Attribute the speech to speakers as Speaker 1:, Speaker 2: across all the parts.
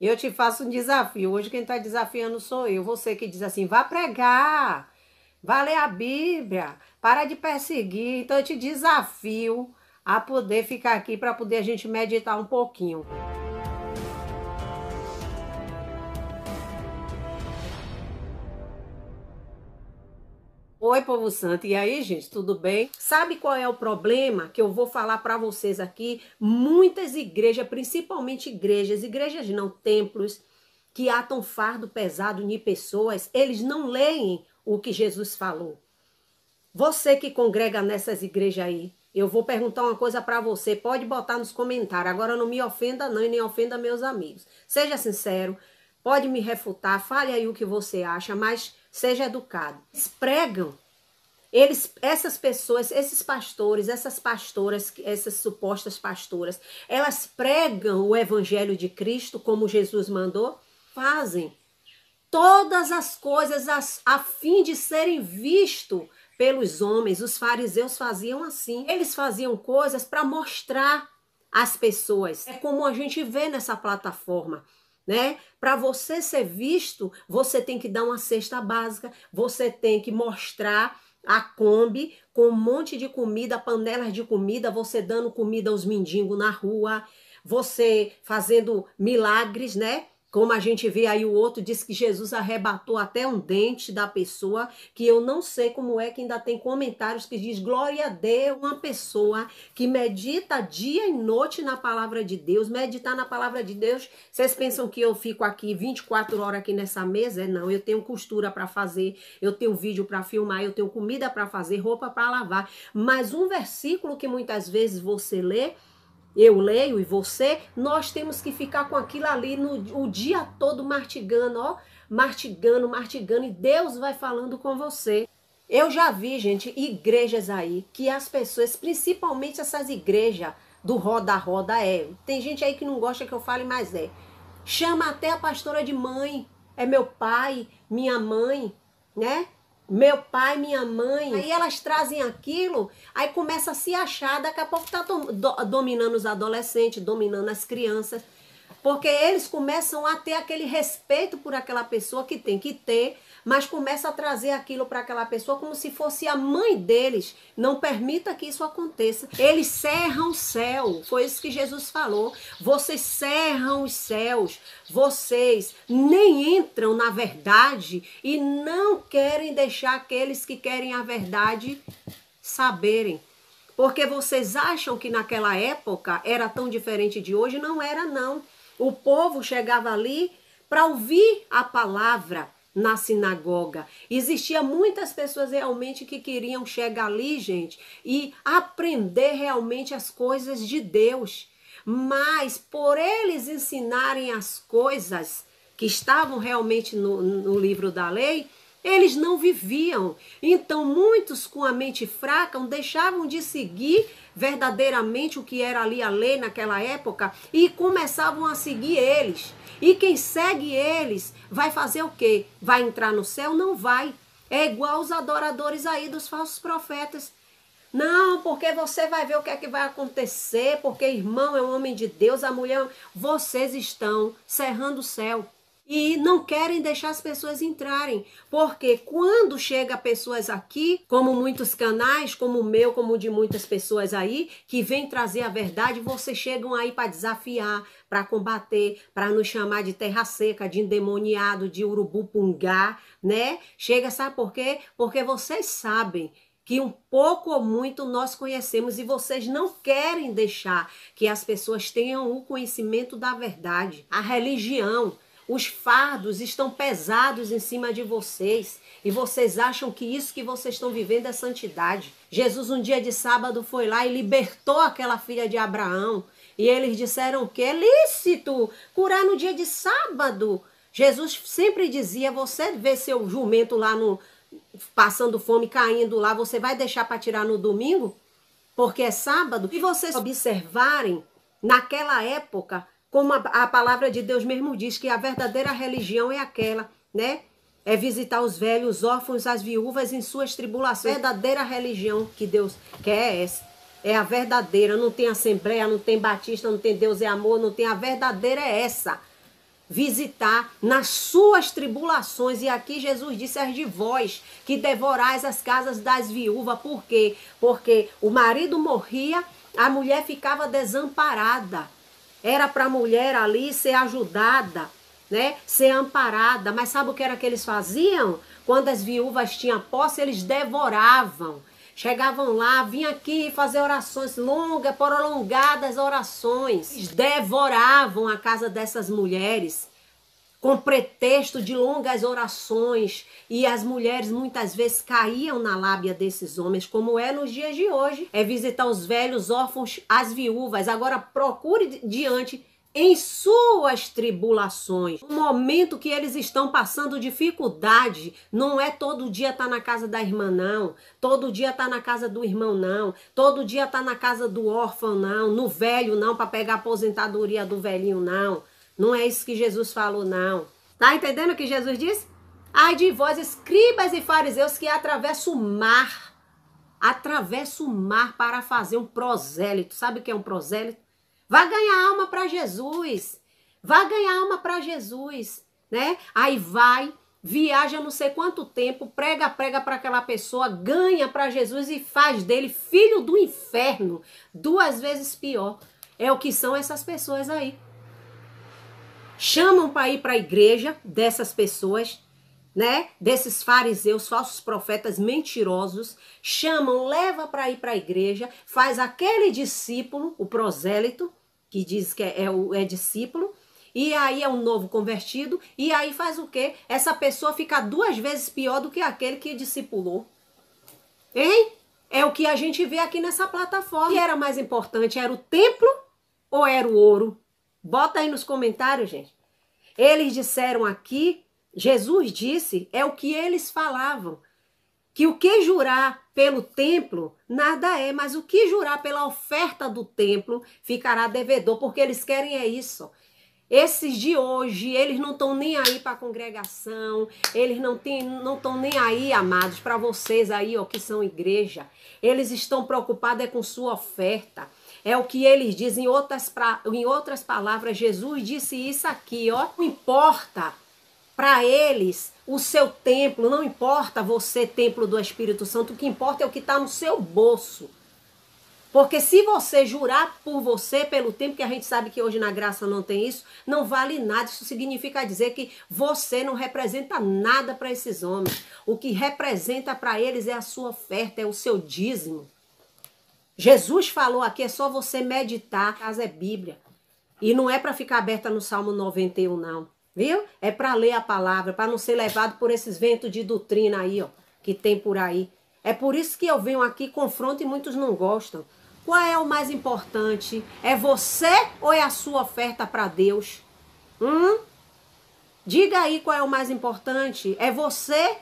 Speaker 1: Eu te faço um desafio. Hoje quem está desafiando sou eu. Você que diz assim, vá pregar, vá ler a Bíblia, para de perseguir. Então eu te desafio a poder ficar aqui para poder a gente meditar um pouquinho. Oi, povo santo. E aí, gente, tudo bem? Sabe qual é o problema que eu vou falar para vocês aqui? Muitas igrejas, principalmente igrejas, igrejas não templos, que atam fardo pesado de pessoas, eles não leem o que Jesus falou. Você que congrega nessas igrejas aí, eu vou perguntar uma coisa para você, pode botar nos comentários. Agora não me ofenda não e nem ofenda meus amigos. Seja sincero, pode me refutar, fale aí o que você acha, mas seja educado. Eles pregam. Eles, essas pessoas, esses pastores, essas pastoras, essas supostas pastoras, elas pregam o evangelho de Cristo como Jesus mandou? Fazem todas as coisas a fim de serem vistos pelos homens. Os fariseus faziam assim. Eles faziam coisas para mostrar às pessoas. É como a gente vê nessa plataforma né? Para você ser visto, você tem que dar uma cesta básica, você tem que mostrar a Kombi com um monte de comida, panelas de comida, você dando comida aos mendigos na rua, você fazendo milagres, né? Como a gente vê aí, o outro diz que Jesus arrebatou até um dente da pessoa, que eu não sei como é que ainda tem comentários que diz glória a Deus, uma pessoa que medita dia e noite na palavra de Deus, meditar na palavra de Deus. Vocês pensam que eu fico aqui 24 horas aqui nessa mesa? É, não, eu tenho costura para fazer, eu tenho vídeo para filmar, eu tenho comida para fazer, roupa para lavar. Mas um versículo que muitas vezes você lê, eu leio e você, nós temos que ficar com aquilo ali no, o dia todo martigando, ó, martigando, martigando, e Deus vai falando com você. Eu já vi, gente, igrejas aí que as pessoas, principalmente essas igrejas do roda-roda, é. Tem gente aí que não gosta que eu fale, mas é. Chama até a pastora de mãe, é meu pai, minha mãe, né? meu pai, minha mãe. Aí elas trazem aquilo, aí começa a se achar, daqui a pouco está do, dominando os adolescentes, dominando as crianças, porque eles começam a ter aquele respeito por aquela pessoa que tem que ter mas começa a trazer aquilo para aquela pessoa como se fosse a mãe deles. Não permita que isso aconteça. Eles cerram o céu. Foi isso que Jesus falou. Vocês cerram os céus. Vocês nem entram na verdade e não querem deixar aqueles que querem a verdade saberem. Porque vocês acham que naquela época era tão diferente de hoje? Não era, não. O povo chegava ali para ouvir a palavra, na sinagoga. Existia muitas pessoas realmente que queriam chegar ali, gente, e aprender realmente as coisas de Deus. Mas por eles ensinarem as coisas que estavam realmente no, no livro da lei, eles não viviam. Então, muitos com a mente fraca deixavam de seguir verdadeiramente o que era ali a lei naquela época e começavam a seguir eles. E quem segue eles vai fazer o quê? Vai entrar no céu? Não vai. É igual os adoradores aí dos falsos profetas. Não, porque você vai ver o que é que vai acontecer, porque irmão é um homem de Deus, a mulher. É Vocês estão cerrando o céu e não querem deixar as pessoas entrarem, porque quando chega pessoas aqui, como muitos canais, como o meu, como o de muitas pessoas aí, que vêm trazer a verdade, vocês chegam aí para desafiar, para combater, para nos chamar de terra seca, de endemoniado, de urubu pungá, né? Chega, sabe por quê? Porque vocês sabem que um pouco ou muito nós conhecemos e vocês não querem deixar que as pessoas tenham o conhecimento da verdade, a religião, os fardos estão pesados em cima de vocês e vocês acham que isso que vocês estão vivendo é santidade. Jesus, um dia de sábado, foi lá e libertou aquela filha de Abraão. E eles disseram que é lícito curar no dia de sábado. Jesus sempre dizia: Você vê seu jumento lá no, passando fome, caindo lá, você vai deixar para tirar no domingo? Porque é sábado. E vocês observarem, naquela época, como a, a palavra de Deus mesmo diz que a verdadeira religião é aquela, né? é visitar os velhos, os órfãos, as viúvas em suas tribulações. A verdadeira religião que Deus quer é essa. É a verdadeira. Não tem assembleia, não tem batista, não tem Deus é amor, não tem. A verdadeira é essa. Visitar nas suas tribulações. E aqui Jesus disse: as de vós, que devorais as casas das viúvas. Por quê? Porque o marido morria, a mulher ficava desamparada. Era para a mulher ali ser ajudada, né? Ser amparada. Mas sabe o que era que eles faziam? Quando as viúvas tinham posse, eles devoravam. Chegavam lá, vinham aqui fazer orações longas, prolongadas orações. Eles devoravam a casa dessas mulheres com pretexto de longas orações, e as mulheres muitas vezes caíam na lábia desses homens, como é nos dias de hoje. É visitar os velhos, órfãos, as viúvas. Agora procure diante em suas tribulações, o momento que eles estão passando dificuldade, não é todo dia tá na casa da irmã não, todo dia tá na casa do irmão não, todo dia tá na casa do órfão não, no velho não para pegar a aposentadoria do velhinho não. Não é isso que Jesus falou, não. Tá entendendo o que Jesus disse? Ai de vós, escribas e fariseus, que atravessa o mar. Atravessa o mar para fazer um prosélito. Sabe o que é um prosélito? Vai ganhar alma para Jesus. Vai ganhar alma para Jesus, né? Aí vai, viaja não sei quanto tempo, prega, prega para aquela pessoa, ganha para Jesus e faz dele filho do inferno. Duas vezes pior. É o que são essas pessoas aí chamam para ir para a igreja dessas pessoas, né? Desses fariseus, falsos profetas mentirosos, chamam, leva para ir para a igreja, faz aquele discípulo, o prosélito, que diz que é, é, é discípulo, e aí é um novo convertido, e aí faz o quê? Essa pessoa fica duas vezes pior do que aquele que discipulou. Hein? É o que a gente vê aqui nessa plataforma. O que era mais importante? Era o templo ou era o ouro? Bota aí nos comentários, gente. Eles disseram aqui, Jesus disse, é o que eles falavam, que o que jurar pelo templo nada é, mas o que jurar pela oferta do templo ficará devedor, porque eles querem é isso. Esses de hoje, eles não estão nem aí para a congregação, eles não estão não nem aí, amados, para vocês aí, ó, que são igreja. Eles estão preocupados é com sua oferta. É o que eles dizem. Em outras, pra, em outras palavras, Jesus disse isso aqui, ó. Não importa para eles o seu templo, não importa você, templo do Espírito Santo, o que importa é o que está no seu bolso. Porque se você jurar por você pelo tempo que a gente sabe que hoje na graça não tem isso, não vale nada. Isso significa dizer que você não representa nada para esses homens. O que representa para eles é a sua oferta, é o seu dízimo. Jesus falou aqui, é só você meditar, caso é Bíblia. E não é para ficar aberta no Salmo 91, não. Viu? É para ler a palavra, para não ser levado por esses ventos de doutrina aí, ó, que tem por aí. É por isso que eu venho aqui, confronto e muitos não gostam. Qual é o mais importante? É você ou é a sua oferta para Deus? Hum? Diga aí qual é o mais importante. É você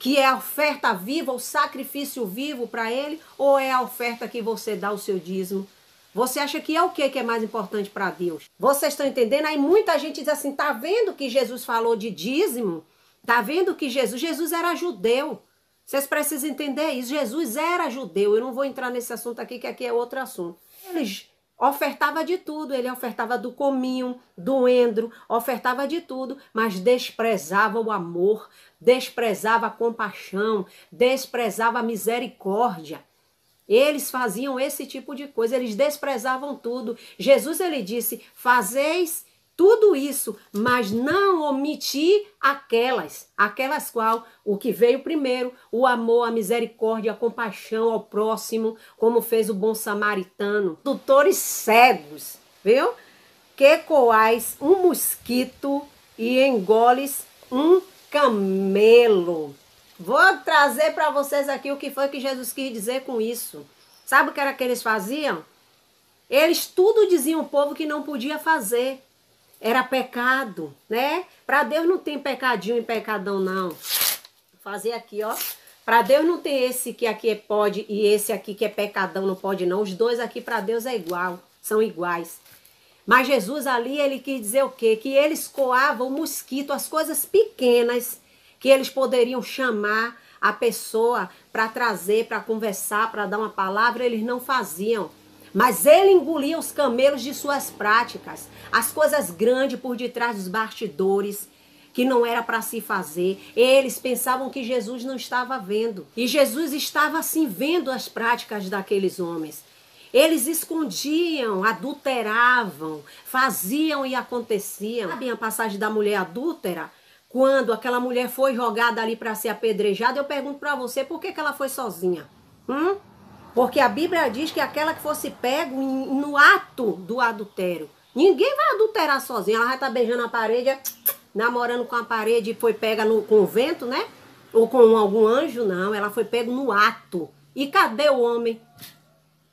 Speaker 1: que é a oferta viva, o sacrifício vivo para ele, ou é a oferta que você dá o seu dízimo? Você acha que é o que que é mais importante para Deus? Vocês estão entendendo? Aí muita gente diz assim: tá vendo que Jesus falou de dízimo? Tá vendo que Jesus, Jesus era judeu. Vocês precisam entender isso. Jesus era judeu. Eu não vou entrar nesse assunto aqui, que aqui é outro assunto. Eles Ofertava de tudo, ele ofertava do cominho, do endro, ofertava de tudo, mas desprezava o amor, desprezava a compaixão, desprezava a misericórdia. Eles faziam esse tipo de coisa, eles desprezavam tudo. Jesus ele disse: "Fazeis tudo isso, mas não omitir aquelas, aquelas qual o que veio primeiro, o amor, a misericórdia, a compaixão ao próximo, como fez o bom samaritano, tutores cegos, viu? Que coais um mosquito e engoles um camelo. Vou trazer para vocês aqui o que foi que Jesus quis dizer com isso. Sabe o que era que eles faziam? Eles tudo diziam o povo que não podia fazer era pecado, né? Para Deus não tem pecadinho e pecadão, não. Vou fazer aqui, ó. Para Deus não tem esse que aqui é pode e esse aqui que é pecadão não pode, não. Os dois aqui para Deus é igual, são iguais. Mas Jesus ali, ele quis dizer o quê? Que eles coavam o mosquito, as coisas pequenas que eles poderiam chamar a pessoa para trazer, para conversar, para dar uma palavra, eles não faziam. Mas ele engolia os camelos de suas práticas, as coisas grandes por detrás dos bastidores que não era para se fazer. Eles pensavam que Jesus não estava vendo. E Jesus estava assim vendo as práticas daqueles homens. Eles escondiam, adulteravam, faziam e aconteciam. Sabe a passagem da mulher adúltera? Quando aquela mulher foi jogada ali para ser apedrejada, eu pergunto para você, por que, que ela foi sozinha? Hum? Porque a Bíblia diz que aquela que fosse pego no ato do adultério. Ninguém vai adulterar sozinha. Ela já tá beijando a parede, namorando com a parede e foi pega no, com o vento, né? Ou com algum anjo, não. Ela foi pega no ato. E cadê o homem?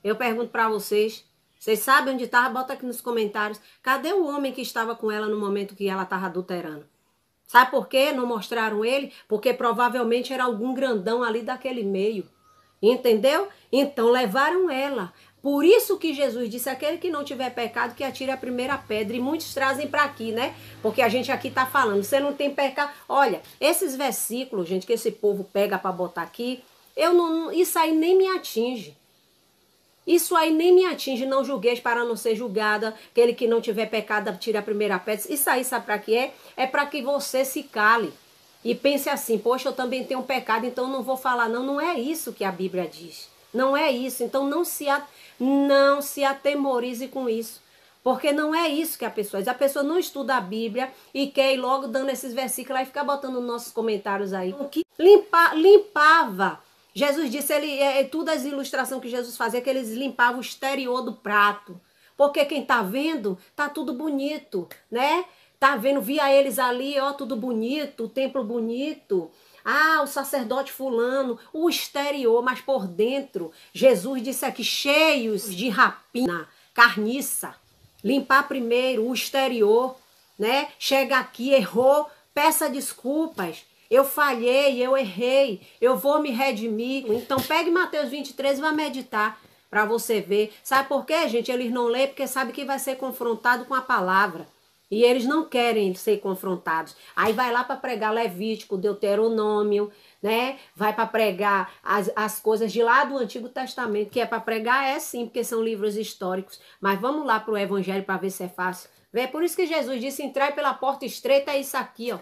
Speaker 1: Eu pergunto para vocês. Vocês sabem onde estava? Bota aqui nos comentários. Cadê o homem que estava com ela no momento que ela estava adulterando? Sabe por quê? Não mostraram ele? Porque provavelmente era algum grandão ali daquele meio. Entendeu? Então levaram ela. Por isso que Jesus disse: aquele que não tiver pecado, que atire a primeira pedra. E muitos trazem para aqui, né? Porque a gente aqui está falando, você não tem pecado. Olha, esses versículos, gente, que esse povo pega para botar aqui, eu não, isso aí nem me atinge. Isso aí nem me atinge, não julgueis para não ser julgada. Aquele que não tiver pecado, atire a primeira pedra. Isso aí sabe para que é? É para que você se cale e pense assim: poxa, eu também tenho um pecado, então não vou falar. Não, não é isso que a Bíblia diz. Não é isso. Então não se, a, não se atemorize com isso. Porque não é isso que a pessoa diz. A pessoa não estuda a Bíblia e quer ir logo dando esses versículos e ficar botando nossos comentários aí. O que limpa, limpava. Jesus disse, ele, é, é tudo todas as ilustrações que Jesus fazia, que eles limpavam o exterior do prato. Porque quem está vendo, tá tudo bonito, né? Tá vendo? Via eles ali, ó, tudo bonito, o templo bonito. Ah, o sacerdote fulano, o exterior, mas por dentro. Jesus disse aqui, cheios de rapina, carniça. Limpar primeiro o exterior, né? Chega aqui, errou, peça desculpas. Eu falhei, eu errei, eu vou me redimir. Então pegue Mateus 23 e vá meditar para você ver. Sabe por quê, gente? Eles não lê porque sabe que vai ser confrontado com a palavra. E eles não querem ser confrontados. Aí vai lá para pregar Levítico, Deuteronômio, né? Vai para pregar as, as coisas de lá do Antigo Testamento, que é para pregar, é sim, porque são livros históricos. Mas vamos lá para o Evangelho para ver se é fácil. É por isso que Jesus disse: entrai pela porta estreita, é isso aqui, ó.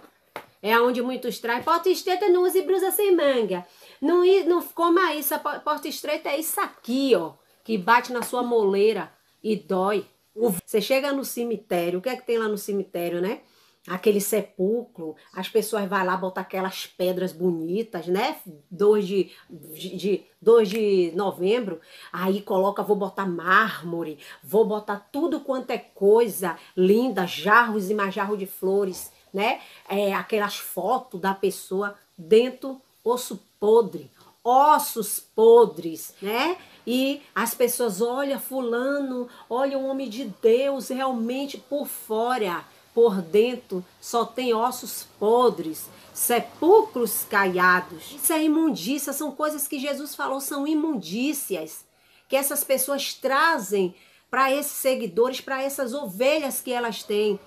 Speaker 1: É onde muitos traem. Porta estreita não use brusa sem manga. Não, não coma isso. A porta estreita é isso aqui, ó. Que bate na sua moleira e dói. Você chega no cemitério, o que é que tem lá no cemitério, né? Aquele sepulcro, as pessoas vão lá botar aquelas pedras bonitas, né? 2 de, de, de, de novembro, aí coloca, vou botar mármore, vou botar tudo quanto é coisa linda, jarros e mais jarro de flores, né? É, aquelas fotos da pessoa dentro, osso podre, ossos podres, né? E as pessoas, olha, fulano, olha o homem de Deus, realmente por fora, por dentro, só tem ossos podres, sepulcros caiados. Isso é imundícia, são coisas que Jesus falou, são imundícias que essas pessoas trazem para esses seguidores, para essas ovelhas que elas têm.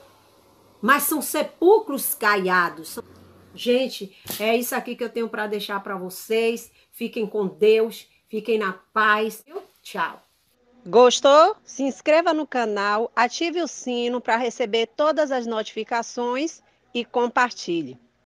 Speaker 1: Mas são sepulcros caiados. Gente, é isso aqui que eu tenho para deixar para vocês. Fiquem com Deus. Fiquem na paz. Tchau. Gostou? Se inscreva no canal, ative o sino para receber todas as notificações e compartilhe.